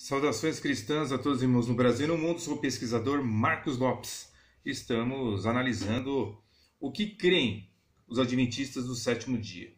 Saudações cristãs a todos os irmãos no Brasil e no mundo. Sou o pesquisador Marcos Lopes. Estamos analisando o que creem os adventistas do sétimo dia.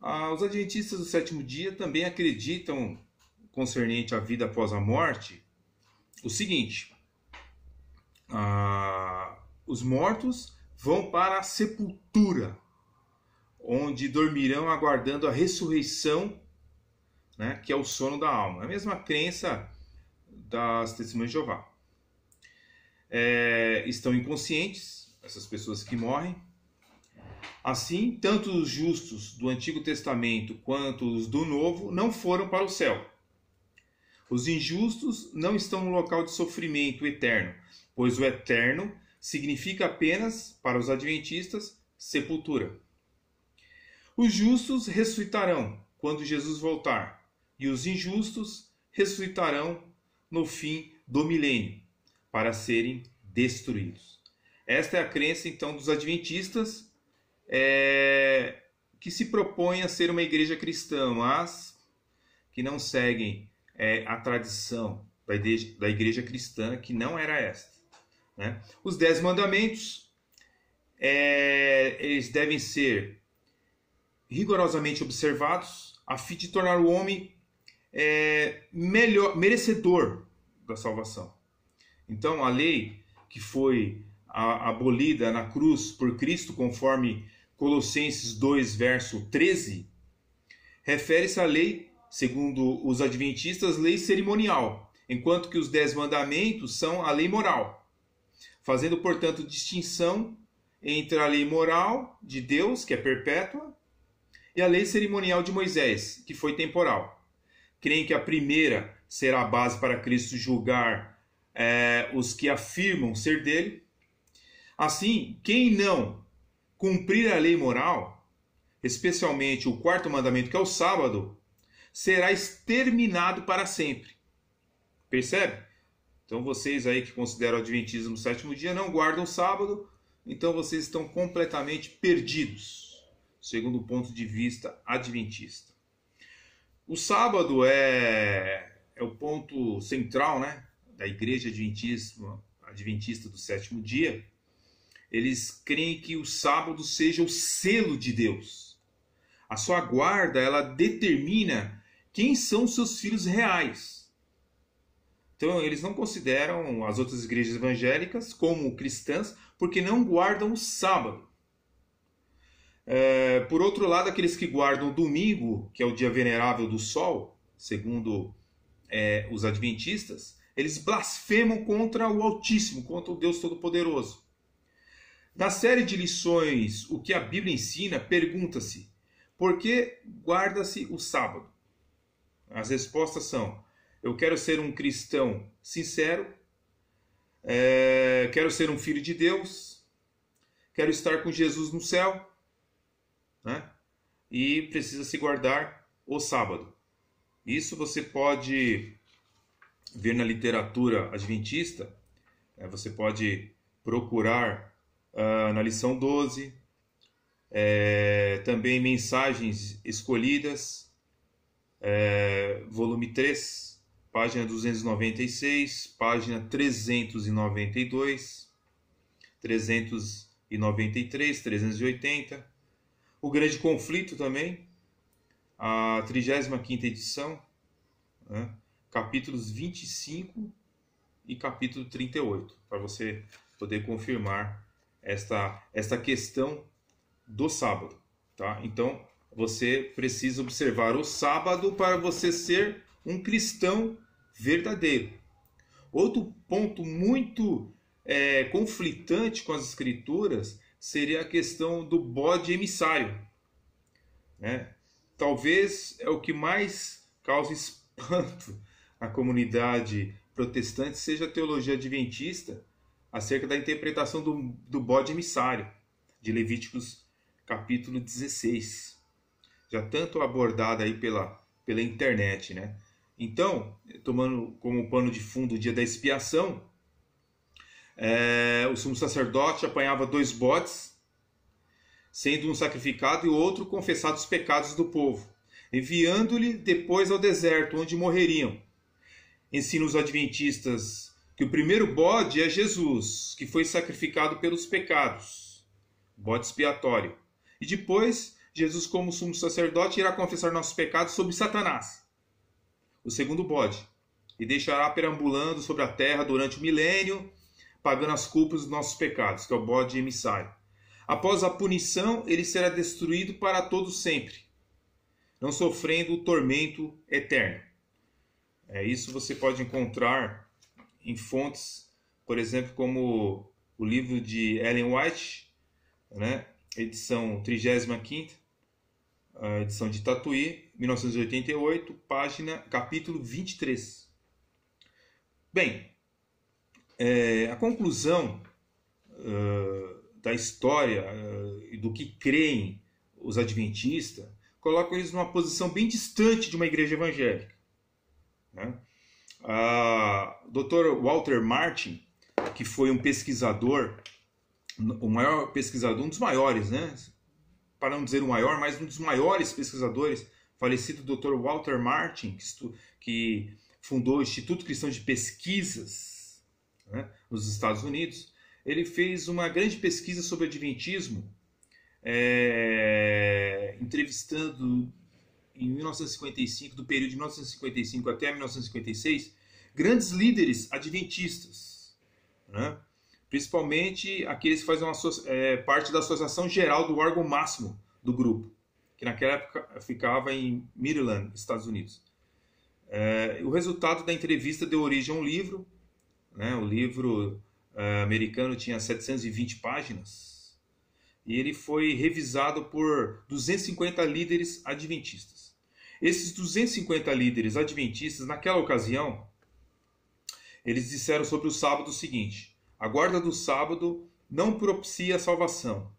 Ah, os adventistas do sétimo dia também acreditam, concernente à vida após a morte, o seguinte: ah, os mortos vão para a sepultura, onde dormirão aguardando a ressurreição né, que é o sono da alma. A mesma crença das testemunhas de Jeová. É, estão inconscientes, essas pessoas que morrem. Assim, tanto os justos do Antigo Testamento quanto os do Novo não foram para o céu. Os injustos não estão no local de sofrimento eterno, pois o eterno significa apenas, para os adventistas, sepultura. Os justos ressuscitarão quando Jesus voltar, e os injustos ressuscitarão no fim do milênio para serem destruídos. Esta é a crença então dos adventistas é, que se propõem a ser uma igreja cristã, mas que não seguem é, a tradição da igreja, da igreja, cristã, que não era esta. Né? Os dez mandamentos é, eles devem ser rigorosamente observados a fim de tornar o homem é, melhor, merecedor da salvação. Então, a lei que foi a, abolida na cruz por Cristo, conforme Colossenses 2, verso 13, refere-se à lei, segundo os adventistas, lei cerimonial, enquanto que os dez mandamentos são a lei moral, fazendo, portanto, distinção entre a lei moral de Deus, que é perpétua, e a lei cerimonial de Moisés, que foi temporal creem que a primeira será a base para Cristo julgar é, os que afirmam ser dele. Assim, quem não cumprir a lei moral, especialmente o quarto mandamento, que é o sábado, será exterminado para sempre. Percebe? Então, vocês aí que consideram o Adventismo o sétimo dia não guardam o sábado, então vocês estão completamente perdidos, segundo o ponto de vista adventista. O sábado é, é o ponto central né, da Igreja Adventista, Adventista do sétimo dia. Eles creem que o sábado seja o selo de Deus. A sua guarda ela determina quem são seus filhos reais. Então, eles não consideram as outras igrejas evangélicas como cristãs porque não guardam o sábado por outro lado, aqueles que guardam o domingo, que é o dia venerável do sol, segundo é, os adventistas, eles blasfemam contra o Altíssimo, contra o Deus Todo-Poderoso. Na série de lições, o que a Bíblia ensina, pergunta-se: por que guarda-se o sábado? As respostas são: eu quero ser um cristão sincero, é, quero ser um filho de Deus, quero estar com Jesus no céu, né? e precisa se guardar o sábado. Isso você pode ver na literatura adventista, né? você pode procurar uh, na lição 12, é, também Mensagens Escolhidas, é, volume 3, página 296, página 392, 393, 380. O Grande Conflito também, a 35 edição, né? capítulos 25 e capítulo 38, para você poder confirmar esta, esta questão do sábado. Tá? Então, você precisa observar o sábado para você ser um cristão verdadeiro. Outro ponto muito é, conflitante com as escrituras seria a questão do bode emissário. Né? Talvez é o que mais causa espanto à comunidade protestante, seja a teologia adventista, acerca da interpretação do, do bode emissário, de Levíticos capítulo 16, já tanto abordada aí pela, pela internet. Né? Então, tomando como pano de fundo o dia da expiação, é, o sumo sacerdote apanhava dois bodes, sendo um sacrificado e outro confessado os pecados do povo, enviando-lhe depois ao deserto, onde morreriam. Ensina os adventistas que o primeiro bode é Jesus, que foi sacrificado pelos pecados, bode expiatório. E depois, Jesus, como sumo sacerdote, irá confessar nossos pecados sobre Satanás, o segundo bode, e deixará perambulando sobre a terra durante o milênio pagando as culpas dos nossos pecados, que é o bode emissário. Após a punição, ele será destruído para todo sempre, não sofrendo o tormento eterno. É isso você pode encontrar em fontes, por exemplo, como o livro de Ellen White, né? edição 35, edição de Tatuí, 1988, página, capítulo 23. Bem, é, a conclusão uh, da história e do que creem os adventistas coloca eles numa posição bem distante de uma igreja evangélica. Né? o Dr. Walter Martin, que foi um pesquisador, o maior pesquisador, um dos maiores, né? para não dizer o maior, mas um dos maiores pesquisadores, falecido Dr. Walter Martin, que, que fundou o Instituto Cristão de Pesquisas né, nos Estados Unidos, ele fez uma grande pesquisa sobre Adventismo, é, entrevistando em 1955, do período de 1955 até 1956, grandes líderes adventistas, né, principalmente aqueles que fazem uma, é, parte da Associação Geral do órgão máximo do grupo, que naquela época ficava em Maryland, Estados Unidos. É, o resultado da entrevista deu origem a um livro né? O livro uh, americano tinha 720 páginas e ele foi revisado por 250 líderes adventistas. Esses 250 líderes adventistas, naquela ocasião, eles disseram sobre o sábado o seguinte: a guarda do sábado não propicia a salvação.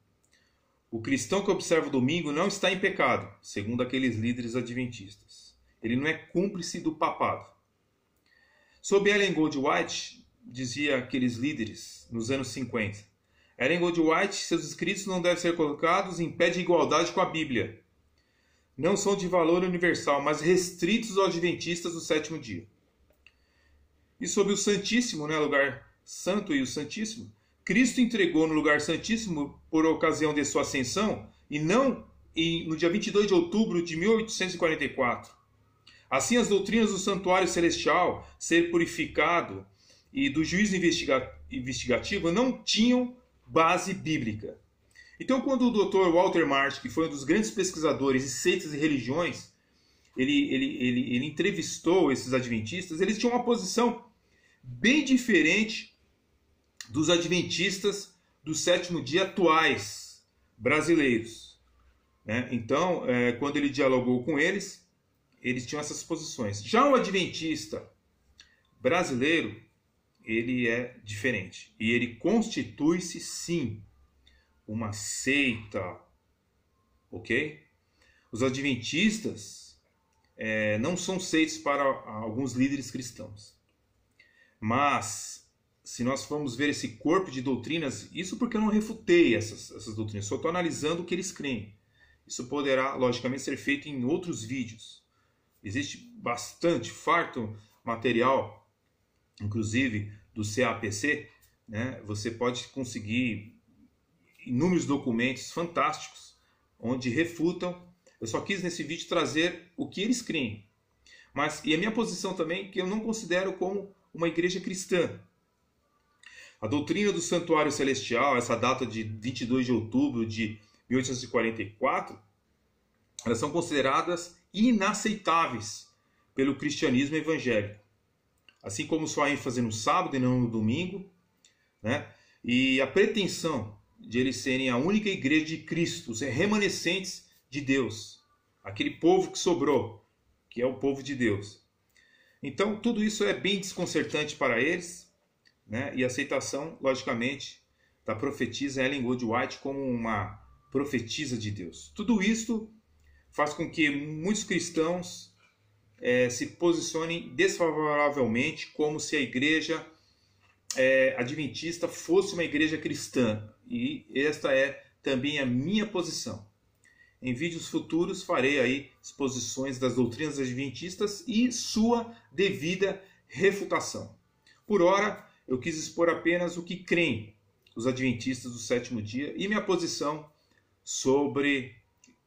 O cristão que observa o domingo não está em pecado, segundo aqueles líderes adventistas. Ele não é cúmplice do papado. Sob Ellen Gold White, dizia aqueles líderes nos anos 50. Ellen White, seus escritos não devem ser colocados em pé de igualdade com a Bíblia. Não são de valor universal, mas restritos aos adventistas do sétimo dia. E sobre o Santíssimo, né, lugar santo e o Santíssimo, Cristo entregou no lugar santíssimo por ocasião de sua ascensão e não em, no dia 22 de outubro de 1844. Assim, as doutrinas do santuário celestial, ser purificado, e do juízo investiga investigativo não tinham base bíblica. Então, quando o Dr. Walter Martin, que foi um dos grandes pesquisadores de seitas e religiões, ele, ele, ele, ele entrevistou esses adventistas, eles tinham uma posição bem diferente dos adventistas do sétimo dia atuais brasileiros. Né? Então, é, quando ele dialogou com eles, eles tinham essas posições. Já o adventista brasileiro, ele é diferente. E ele constitui-se, sim, uma seita. Ok? Os adventistas é, não são seitas para alguns líderes cristãos. Mas, se nós formos ver esse corpo de doutrinas, isso porque eu não refutei essas, essas doutrinas, só estou analisando o que eles creem. Isso poderá, logicamente, ser feito em outros vídeos. Existe bastante, farto material inclusive do CAPC, né, você pode conseguir inúmeros documentos fantásticos onde refutam. Eu só quis nesse vídeo trazer o que eles criam. Mas, e a minha posição também, que eu não considero como uma igreja cristã. A doutrina do santuário celestial, essa data de 22 de outubro de 1844, elas são consideradas inaceitáveis pelo cristianismo evangélico assim como sua ênfase no sábado e não no domingo, né? e a pretensão de eles serem a única igreja de Cristo, os remanescentes de Deus, aquele povo que sobrou, que é o povo de Deus. Então, tudo isso é bem desconcertante para eles, né? e a aceitação, logicamente, da profetisa Ellen Gold White como uma profetisa de Deus. Tudo isso faz com que muitos cristãos é, se posicionem desfavoravelmente, como se a igreja é, adventista fosse uma igreja cristã. E esta é também a minha posição. Em vídeos futuros farei aí exposições das doutrinas adventistas e sua devida refutação. Por ora, eu quis expor apenas o que creem os adventistas do sétimo dia e minha posição sobre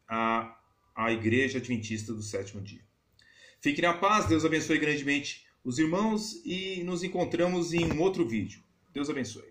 a, a Igreja Adventista do sétimo dia. Fique na paz, Deus abençoe grandemente os irmãos e nos encontramos em um outro vídeo. Deus abençoe.